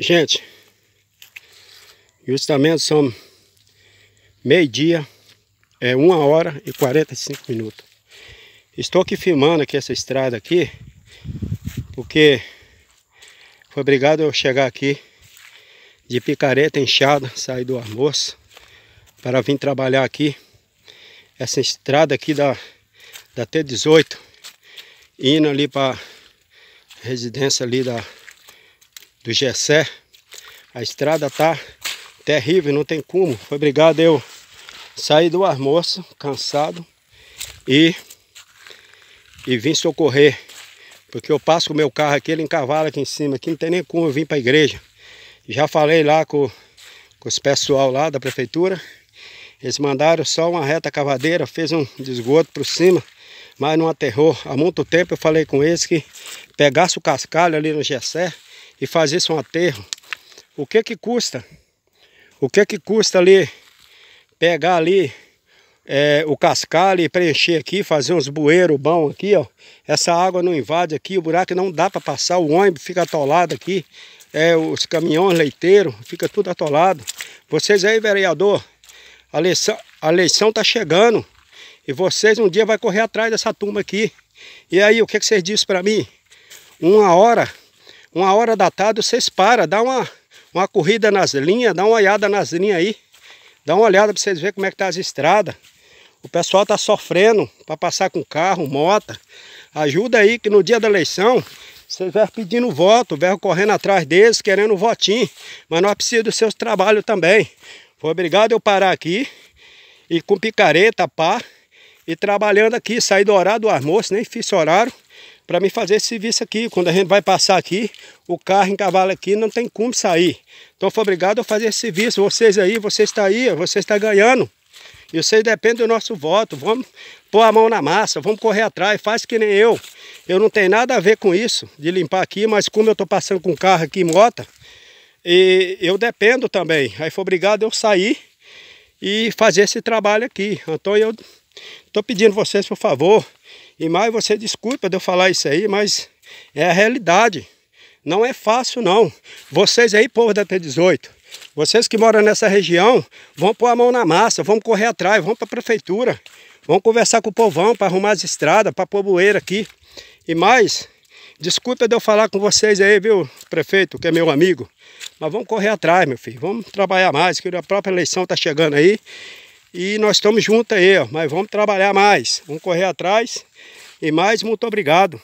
Gente, justamente são meio-dia, é 1 hora e 45 minutos. Estou aqui filmando aqui essa estrada aqui, porque foi obrigado eu chegar aqui de picareta inchada, sair do almoço para vir trabalhar aqui. Essa estrada aqui da, da T18, indo ali para residência ali da do Gessé. A estrada tá terrível, não tem como. Foi obrigado eu sair do almoço, cansado, e, e vim socorrer. Porque eu passo o meu carro aqui, ele encavala aqui em cima, aqui não tem nem como eu vir para a igreja. Já falei lá com, com os pessoal lá da prefeitura, eles mandaram só uma reta cavadeira, fez um desgoto por cima, mas não aterrou. Há muito tempo eu falei com eles que pegasse o cascalho ali no Gessé, e isso um aterro, o que que custa? O que que custa ali pegar ali é, o cascalho e preencher aqui, fazer uns bueiros bons aqui, ó. Essa água não invade aqui, o buraco não dá para passar, o ônibus fica atolado aqui, é, os caminhões leiteiros, fica tudo atolado. Vocês aí, vereador, a eleição, a eleição tá chegando e vocês um dia vai correr atrás dessa turma aqui. E aí, o que, que vocês dizem para mim? Uma hora uma hora da tarde vocês param, dá uma, uma corrida nas linhas, dá uma olhada nas linhas aí. Dá uma olhada para vocês verem como é que tá as estradas. O pessoal tá sofrendo para passar com carro, moto. Ajuda aí que no dia da eleição vocês vão pedindo voto, vão correndo atrás deles, querendo um votinho. Mas nós precisamos do seu trabalho também. Foi obrigado eu parar aqui e com picareta, pá, e trabalhando aqui, saí do horário do almoço, nem fiz horário para me fazer esse serviço aqui. Quando a gente vai passar aqui, o carro encavala aqui, não tem como sair. Então foi obrigado a fazer esse serviço. Vocês aí, vocês estão aí, você está ganhando. E vocês dependem do nosso voto. Vamos pôr a mão na massa, vamos correr atrás, faz que nem eu. Eu não tenho nada a ver com isso, de limpar aqui, mas como eu estou passando com carro aqui em moto e eu dependo também. Aí foi obrigado eu sair e fazer esse trabalho aqui. Então eu Estou pedindo vocês, por favor, e mais você desculpa de eu falar isso aí, mas é a realidade. Não é fácil, não. Vocês aí, povo da T18, vocês que moram nessa região, vão pôr a mão na massa, vão correr atrás, vão para a prefeitura, vão conversar com o povão para arrumar as estradas, para pôr bueira aqui. E mais, desculpa de eu falar com vocês aí, viu, prefeito, que é meu amigo, mas vamos correr atrás, meu filho. Vamos trabalhar mais, que a própria eleição está chegando aí. E nós estamos juntos aí, ó, mas vamos trabalhar mais, vamos correr atrás. E mais, muito obrigado.